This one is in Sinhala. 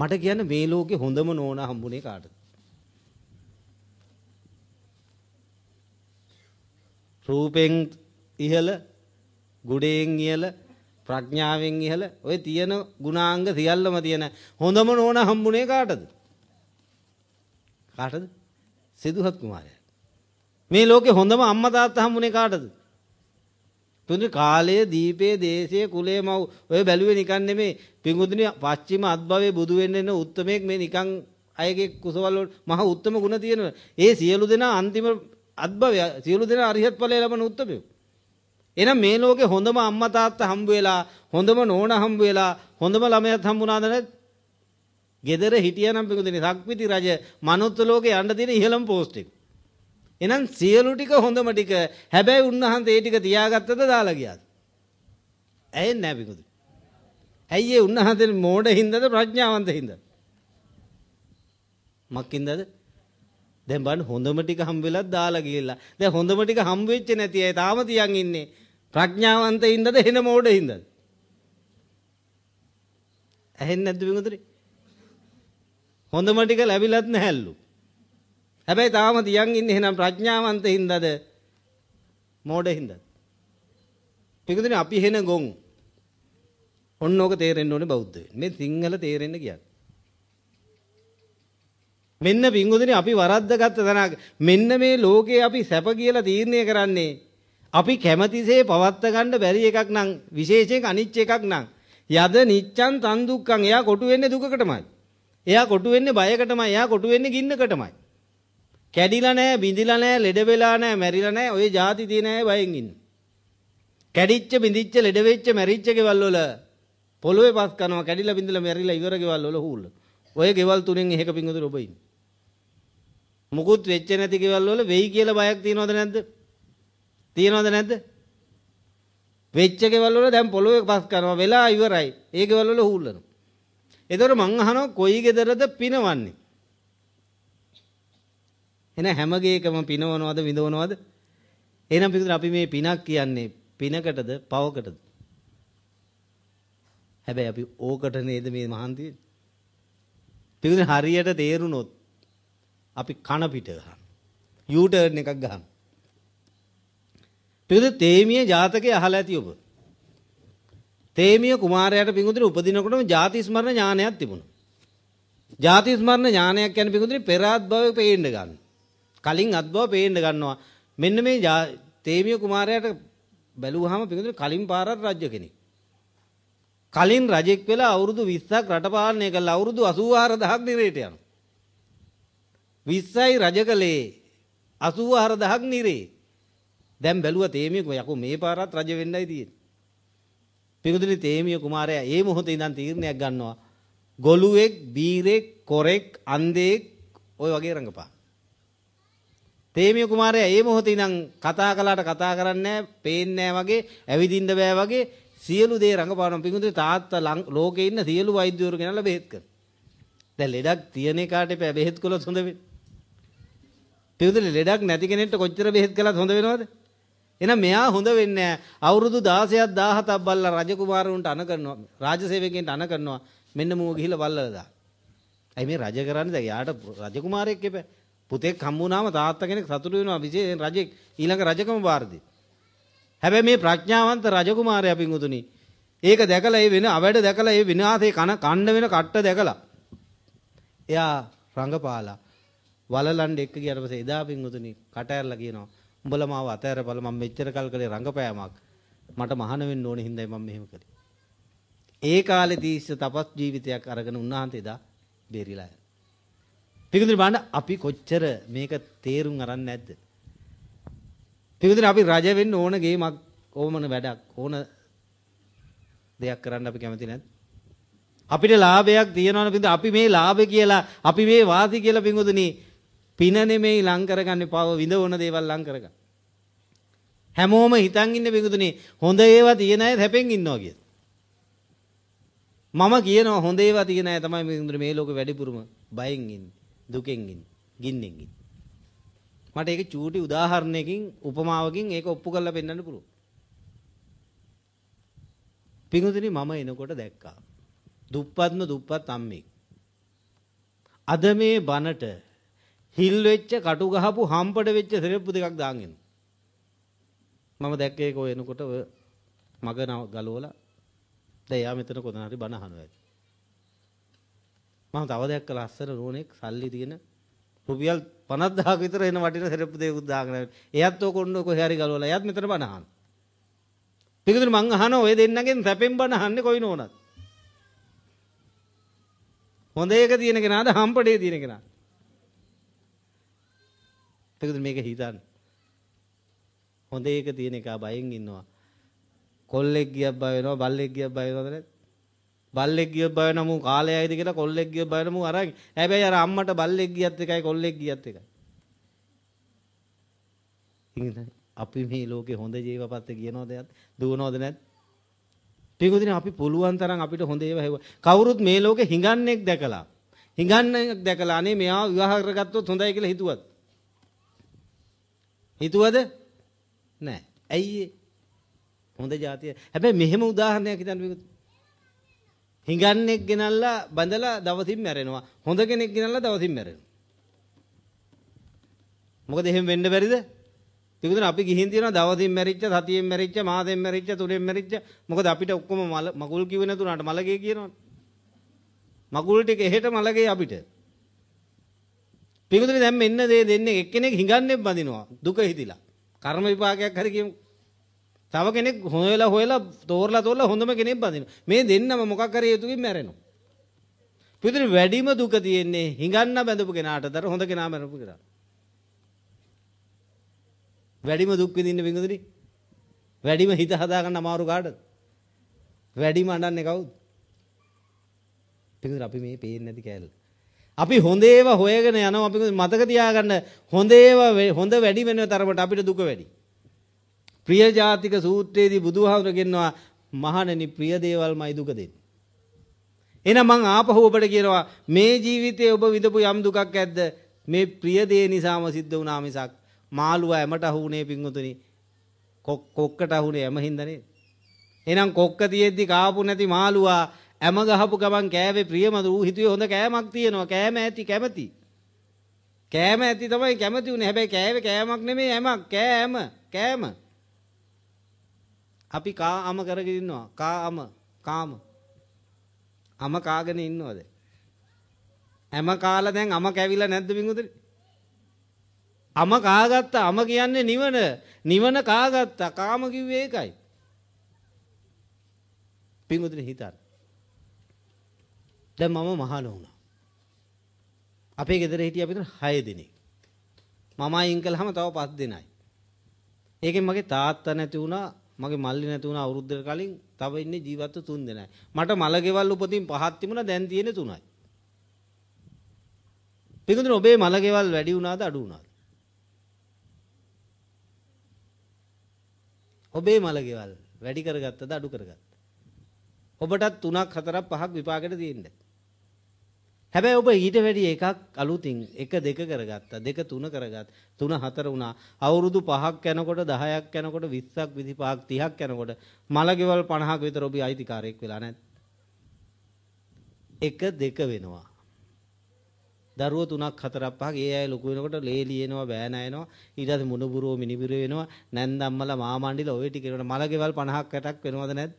මට කියන්න මේ ලෝකේ හොඳම නෝනා හම්බුනේ කාටද? රූපෙන් ඉහළ, ගුඩයෙන් ඉහළ, ප්‍රඥාවෙන් ඉහළ ඔය තියෙන ගුණාංග සියල්ලම තියෙන හොඳම නෝනා හම්බුනේ කාටද? කාටද? සිදුහත් කුමාරයා. මේ ලෝකේ හොඳම අම්මා තාත්තා හම්බුනේ කාටද? තුන කාලය දීපේ දේශය කුලේ මව් ඔය බැලුවේ නිකන් නෙමේ පිඟුදුනි පස්චිම අත්භවයේ බුදු වෙන්න එන උත්මයෙක් මේ නිකන් අයගේ කුසවල මහ උත්ම ගුණ තියෙනවා ඒ සියලු දෙනා අන්තිම අත්භවය සියලු දෙනා අරිහත් ඵලය ලබන උත්මයෝ එහෙනම් මේ ලෝකේ හොඳම අම්මා තාත්තා හම්බ වෙලා හොඳම නෝනා හම්බ වෙලා හොඳම ළමයාත් හම්බුණාද නැත් ගෙදර හිටියනම් පිඟුදුනි සක්විති රජ මනුත්ත ලෝකේ යන්න තියෙන ඉහළම පෝස්ට් එක එහෙනම් සියලු ටික හොඳම ටික. හැබැයි උන්වහන්සේ ඒ ටික තියාගත්තද දාලා ගියාද? ඇයි නැහැ බිකුදු. ඇයි ඒ උන්වහන්සේ මෝඩ හින්දාද ප්‍රඥාවන්ත හින්දාද? මක්කින්දාද? දැන් බලන්න හොඳම ටික හම් වෙලා දාලා ගිහිල්ලා. දැන් හොඳම ටික හම් වෙච්ච නැති අය තාම තියන් ඉන්නේ. ප්‍රඥාවන්ත හින්දාද එහෙන මෝඩ හින්දාද? ඇහෙන්නේ නැද්ද බිකුදුනේ? හොඳම ටික ලැබිලත් නැහැලු. හැබැයි තාම තියන් ඉන්නේ එහෙනම් ප්‍රඥාවන්ත හින්දාද මෝඩ හින්දාද? පිටුදිනේ අපි හෙන ගොන්. ඔන්න ඕක තේරෙන්න ඕනේ බෞද්ධ මේ සිංහල තේරෙන්න කියන්නේ. මෙන්න පිංගුදිනේ අපි වරද්දගත්ත තැනක් මෙන්න මේ ලෝකේ අපි සැප කියලා තීරණය කරන්නේ අපි කැමැතිසේ පවත්ත ගන්න බැරි එකක් නම් විශේෂයෙන් අනිච්ච එකක් නම් යද නිච්ඡන් තන් දුක්ඛන් එයා කොටු වෙන්නේ දුකකටමයි එයා කොටු වෙන්නේ බයකටමයි එයා කොටු වෙන්නේ ගින්නකටමයි කැඩිලා නැහැ, බිඳිලා නැහැ, ලෙඩ වෙලා නැහැ, මැරිලා නැහැ. ওই જાති තියෙන අය බයෙන් ඉන්න. කැඩිච්ච, බිඳිච්ච, ලෙඩ වෙච්ච, මැරිච්ච ගෙවල් වල පොළවේ පස් කරනවා, කැඩිලා බිඳිලා මැරිලා ඉවර ගෙවල් වල හූල්. ওই ගෙවල් තුනෙන් එකක පිංගුදුර ඔබ ඉන්න. මුකුත් වෙච්ච නැති ගෙවල් වල වෙයි කියලා බයක් තියෙනවද නැද්ද? තියෙනවද නැද්ද? වෙච්ච ගෙවල් වල දැන් පොළවේ පස් කරනවා, වෙලා ඉවරයි. ඒ ගෙවල් වල හූල්නවා. එතකොට මං අහනවා කොයි ගෙදරද පිනවන්නේ? එහෙනම් හැම ගේකම පිනවනවද විඳවනවද? එහෙනම් පිටුතර අපි මේ පිනක් කියන්නේ පිනකටද පවකටද? හැබැයි අපි ඕකට නේද මේ මහන්ති වෙන්නේ? පිටුතර හරියට තේරුනොත් අපි කන පිට ගන්න. යූ ටර්න් එකක් ගන්න. පිටුතර තේමිය ජාතකයේ අහලා ඇති ඔබ. තේමිය කුමාරයාට පිටුතර උපදිනකොටම ಜಾති ස්මරණ ඥානයක් තිබුණා. ಜಾති ස්මරණ ඥානයක් කියන්නේ පිටුතර පෙර ආත් භවයේ පේන්න ගන්නවා. කලින් අත්බව පේන්න ගන්නවා. මෙන්න මේ තේමිය කුමාරයාට බැලුවාම පිටුදුන කලින් පාරට රජ්‍ය කෙනෙක්. කලින් රජෙක් වෙලා අවුරුදු 20ක් රට පාලනය කළා අවුරුදු 84000ක් නිරේට යනවා. 20යි රජකලේ 84000ක් නිරේ. දැන් බැලුවා තේමිය යකෝ මේ පාරත් රජ වෙන්නයි තියෙන්නේ. පිටුදුනි තේමිය කුමාරයා ඒ මොහොතේ ඉඳන් තීරණයක් ගන්නවා. ගොළුෙක්, බීරෙක්, කොරෙක්, අන්දෙක් ඔය වගේ රංගපා. ප්‍රේමිය කුමාරයා ඒ මොහොතේ ඉඳන් කතා කළාට කතා කරන්නේ පේන්නේ වගේ ඇවිදින්න බෑ වගේ සියලු දේ රඟපානවා පිඟුදේ තාත්තා ලෝකේ ඉන්න සියලු වෛද්‍යවරු ගෙනල්ලා බෙහෙත් කරනවා. දැන් ලෙඩක් තියෙන කාට බෙහෙත් කළොත් හොඳ වෙන්නේ. පිඟුදේ ලෙඩක් නැති කෙනෙක්ට කොච්චර බෙහෙත් කළත් හොඳ වෙනවද? එහෙනම් මෙයා හොඳ වෙන්නේ අවුරුදු 16ක් 17ක් බල්ලා රජ කුමාරවරුන්ට අණ කරනවා. රාජසේවකයන්ට අණ කරනවා. මෙන්න මෝ ගිහිල්ලා බල්ලලා දාන්න. ඇයි මේ රජ කරන්නේ දැන් යාට රජ කුමාරයෙක් එපා. පුතෙක් හම්බුනාම තාත්තා කෙනෙක් සතුටු වෙනවා විශේෂයෙන් රජෙක් ඊළඟ රජකම බාරදී. හැබැයි මේ ප්‍රඥාවන්ත රජකුමාරයා පිඟුතුනි ඒක දැකලා ඒ වෙන අවැඩ දැකලා ඒ විනාශේ කන කණ්ඩ වෙන කට්ට දැකලා එයා රංගපාලා වලලණ්ඩ එක්ක ගියාට පස්සේ එදා පිඟුතුනි කට ඇරලා කියනවා උඹලා මාව අතහැරපළ මම මෙච්චර කල් කලේ රංගපෑමක් මට මහාන වෙන්න ඕනේ හින්දායි මම මෙහෙම කළේ ඒ කාලේ දීස්ස තපස් ජීවිතයක් අරගෙන උන්වහන්සේ එදා බේරිලා යනවා පිළිඳුර බලන්න අපි කොච්චර මේක තේරුම් අරන් නැද්ද? පිළිඳුර අපි රජ වෙන්න ඕන ගේමක් ඕමන වැඩක් ඕන දෙයක් කරන්න අපි කැමති නැද්ද? අපිට ලාභයක් තියෙනවනේ පිළිඳුර අපි මේ ලාභ කියලා අපි මේ වාසි කියලා පිඟුදුනි පින නෙමෙයි ලං කරගන්නේ පව විඳවන දේවල් ලං කරගන්න. හැමෝම හිතන් ඉන්න පිඟුදුනි හොඳ ඒවා තියෙන අය හැපෙන් ඉන්නවා කියලා. මම කියනවා හොඳ ඒවා තියෙන අය තමයි පිඟුදුනි මේ ලෝකෙ වැඩිපුරම බයෙන් ඉන්නේ. දුකෙන් ගින්නෙන් මට ඒක චූටි උදාහරණයකින් උපමාවකින් ඒක ඔප්පු කරලා පෙන්වන්න පුළුවන්. පිඟුතුනි මම එනකොට දැක්කා. දුප්පත්ම දුප්පත් අම්මෙක්. අද මේ බනට හිල් වෙච්ච කටු ගහපු හම්පඩ වෙච්ච සරෙප්පු දෙකක් දාගෙන. මම දැක්කේ ඒක ඔය එනකොට ඔය මග ගලවලා දැන් එයා මෙතන කොතන හරි බන අහනවා ඇති. මම තව දෙයක් කළා අස්සර රෝණෙක් සල්ලි තියෙන රුපියල් 50000ක විතර එන වටින සරප්පු දෙකක් දාගෙන එයත් ඔය කොණ්ඩෝ කොහේ හරි ගලවලා එයත් මෙතන බණ අහන. පිටුදුර මං අහනවා ඔය දෙන්නගෙන් සැපෙන් බණ අහන්නේ කොයි නෝනත්. හොඳ එක තියෙන කෙනාද හම්බඩේ තියෙන කෙනාද? පිටුදුර මේක හිතන්න. හොඳ එක තියෙන එකා බයෙන් ඉන්නවා. කොල්ලෙක් ගියක් බය වෙනවා බල්ලෙක් ගියක් බය වෙනවද නැත්නම්? බල්ලෙක් ගිය බය නමු කාලයයිද කියලා කොල්ලෙක් ගිය බය නමු අරන් හැබැයි අර අම්මට බල්ලෙක් ගියත් එකයි කොල්ලෙක් ගියත් එකයි ඉතින් අපි මේ ලෝකේ හොඳ ජීවපත්ත කියනෝද යත් දුවනෝද නැත් පිටුදින අපි පුළුවන් තරම් අපිට හොඳ ඒවා හෙව කවුරුත් මේ ලෝකේ හිඟන්නේක් දැකලා හිඟන්නේක් දැකලා අනේ මෙයා විවාහ කරගත්තොත් හොඳයි කියලා හිතුවත් හිතුවද නෑ ඇයි හොඳ જાතිය හැබැයි මෙහෙම උදාහරණයක් හිතන්න මේක හිඟන්නෙක් ගෙනල්ලා බඳලා දවසින් මැරෙනවා. හොඳ කෙනෙක් ගෙනල්ලා දවසින් මැරෙනවා. මොකද එහෙම වෙන්න බැරිද? තිබුණ අපි ගිහින් තියෙනවා දවසින් මැරිච්ච, සතියෙන් මැරිච්ච, මාසෙන් මැරිච්ච, තුනෙන් මැරිච්ච. මොකද අපිට ඔක්කොම මගුල් කිව්වේ නැතුණාට මලගේ කියනවනේ. මගුල් ටික එහෙට මලගේ අපිට. පිටුදුනේ දැන් මෙන්න දේ දෙන්නේ එක්කෙනෙක් හිඟන්නේ බඳිනවා. දුක හිතිලා. කර්ම විපාකයක් හරි කියමු. තව කෙනෙක් හොයලා හොයලා තෝරලා තෝරලා හොඳම කෙනෙක් බඳිනවා. මේ දෙන්නම මොකක් කරේ යුතුකින් මැරෙනවා. පිටුර වැඩිම දුක තියෙන්නේ හිඟන්න බැඳපු කෙනාටතර හොඳ කෙනා මැරපු කෙනා. වැඩිම දුක් විඳින්න බින්දුදි. වැඩිම හිත හදාගන්න අමාරු කාටද? වැඩිම අඬන්නේ කවුද? පිටුර අපි මේ පේන්නේ නැති කෑල්ල. අපි හොඳ ඒවා හොයගෙන යනවා අපි මතක තියාගන්න හොඳ ඒවා හොඳ වැඩි වෙන තරමට අපිට දුක වැඩි. ප්‍රියජාතික සූත්‍රයේදී බුදුහාමුදුර කියනවා මහණෙනි ප්‍රිය දේවල්මයි දුක දෙන්නේ. එහෙනම් මං ආපහු ඔබට කියනවා මේ ජීවිතයේ ඔබ විඳපු යම් දුකක් ඇද්ද මේ ප්‍රිය දේ නිසාම සිද්ධ වුණා මිසක් මාළුවා ඇමට අහුනේ පිංගුතුනි කොක්කට අහුනේ ඇම හින්දා නේද? එහෙනම් කොක්ක තියෙද්දි කාපු නැති මාළුවා ඇම ගහපු ගමන් කෑවේ ප්‍රියමද ඌ හිතුවේ හොඳ කෑමක් තියෙනවා කෑම ඇති කැමති. කෑම ඇති තමයි කැමති උනේ. හැබැයි කෑවේ කෑමක් නෙමෙයි ඇමක් කෑම කෑම. අපි කාම කරගෙන ඉන්නවා. කාම කාම. අම කාගෙන ඉන්නවද? හැම කාලා දැන් අම කැවිලා නැද්ද බින්දුදේ? අම කාගත්ත අම කියන්නේ නිවන. නිවන කාගත්ත කාම කිව්වේ ඒකයි. බින්දුදේ හිතන්න. දැන් මම මහාන වුණා. අපේ ගෙදර හිටිය අපිට 6 දිනේ. මම අයින් කළාම තව 5 දිනයි. ඒකෙන් මගේ තාත්තා නැති වුණා මගේ මල්ලි නැති වුණා අවුරුද්දකට කලින් තව ඉන්නේ ජීවත්ව තුන් දෙනයි. මට මල ගෙවල් උපතින් පහක් තිබුණා දැන් තියෙන්නේ තුනයි. පිටුදුන ඔබේ මල ගෙවල් වැඩි වුණාද අඩු වුණාද? ඔබේ මල ගෙවල් වැඩි කරගත්තද අඩු කරගත්තද? ඔබටත් තුනක් හතරක් පහක් විපාකෙට තියෙන්නේ. හැබැයි ඔබ ඊට වැඩි එකක් අලුතින් එක දෙක කරගත්තා දෙක තුන කරගත් තුන හතර වුණා අවුරුදු 5ක් යනකොට 10ක් යනකොට 20ක් 25ක් 30ක් යනකොට මලගෙවල් 50ක් විතර ඔබ අයිතිකාරයෙක් වෙලා නැත් එක දෙක වෙනවා දරුවෝ තුනක් හතරක් පහක් ඒ අය ලොකු වෙනකොට ලේලි එනවා බෑන එනවා ඊට පස්සේ මුණුබුරෝ මිනිබුරෝ වෙනවා නැන්දම්මලා මාමණ්ඩිලා ওই ටික වෙනවා මලගෙවල් 50ක් 60ක් වෙනවද නැත්